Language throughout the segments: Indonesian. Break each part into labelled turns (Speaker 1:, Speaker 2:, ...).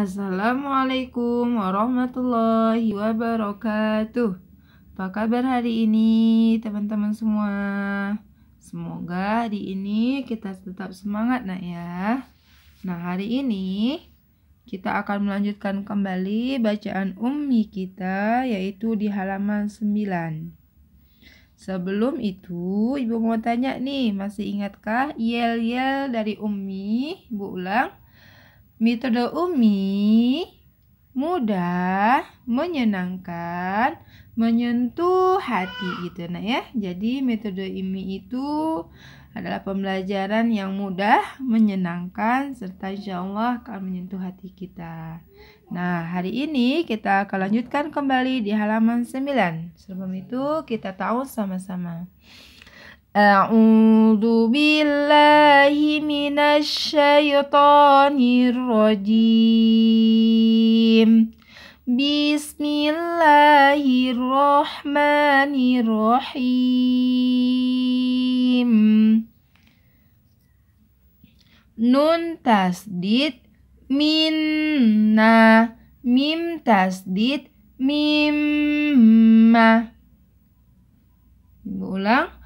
Speaker 1: Assalamualaikum warahmatullahi wabarakatuh. Apa kabar hari ini, teman-teman semua? Semoga hari ini kita tetap semangat, Nak ya. Nah, hari ini kita akan melanjutkan kembali bacaan ummi kita yaitu di halaman 9. Sebelum itu, Ibu mau tanya nih, masih ingatkah yel-yel dari ummi? Ibu ulang. Metode Umi mudah, menyenangkan, menyentuh hati gitu nah ya. Jadi metode umi itu adalah pembelajaran yang mudah, menyenangkan serta insya Allah akan menyentuh hati kita. Nah, hari ini kita akan lanjutkan kembali di halaman 9. Sebelum itu kita tahu sama-sama. أعوذ بالله من الشيطان الرجيم بسم الله الرحمن الرحيم نون تسديد منا ميم تسديد مما Diulang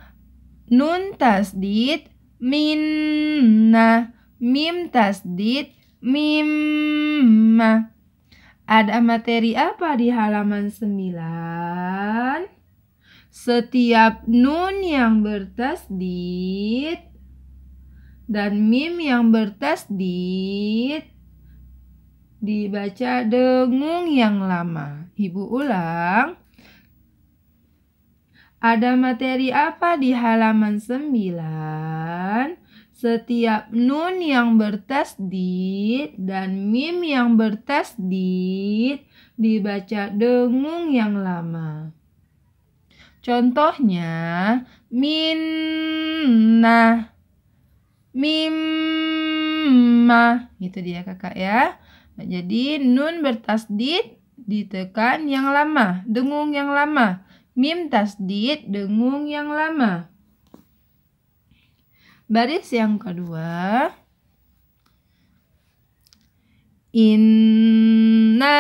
Speaker 1: Nun tasdid minna. Mim tasdid mimma. Ada materi apa di halaman 9? Setiap nun yang bertasdid dan mim yang bertasdid dibaca dengung yang lama. Ibu ulang. Ada materi apa di halaman 9? Setiap nun yang bertasdid dan mim yang bertasdid dibaca dengung yang lama. Contohnya minna, mimma, gitu dia kakak ya. Nah, jadi nun bertasdid ditekan yang lama, dengung yang lama. Mim tasdid dengung yang lama. Baris yang kedua. Inna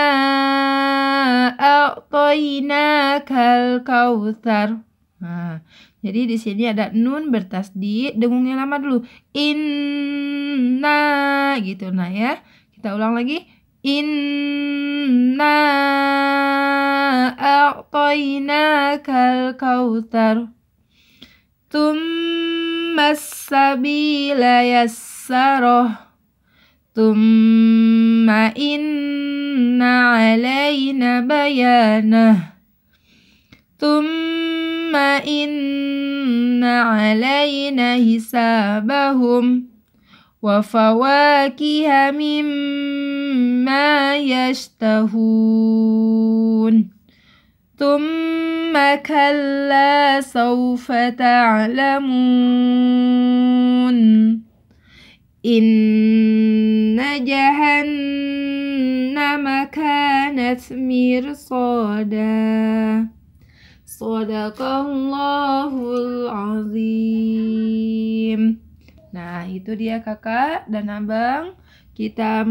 Speaker 1: a'toina kal kautsar. Nah, jadi di sini ada nun bertasdid, dengungnya lama dulu. Inna gitu nah ya. Kita ulang lagi. Inna أعطيناك الكوثر ثم السبيل يسره ثم إن علينا بيانه ثم إن علينا حسابهم وفواكه مما يشتهون ثم كلا سوف تعلمون إن جهنم كانت مرصادا صدق الله العظيم Nah, itu dia kakak dan abang. Kita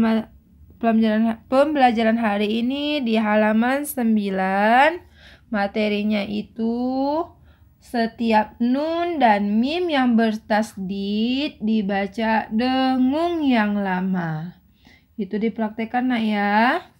Speaker 1: pembelajaran hari ini di halaman 9 Materinya itu setiap nun dan mim yang bertasdid dibaca dengung yang lama. Itu dipraktekkan nak ya.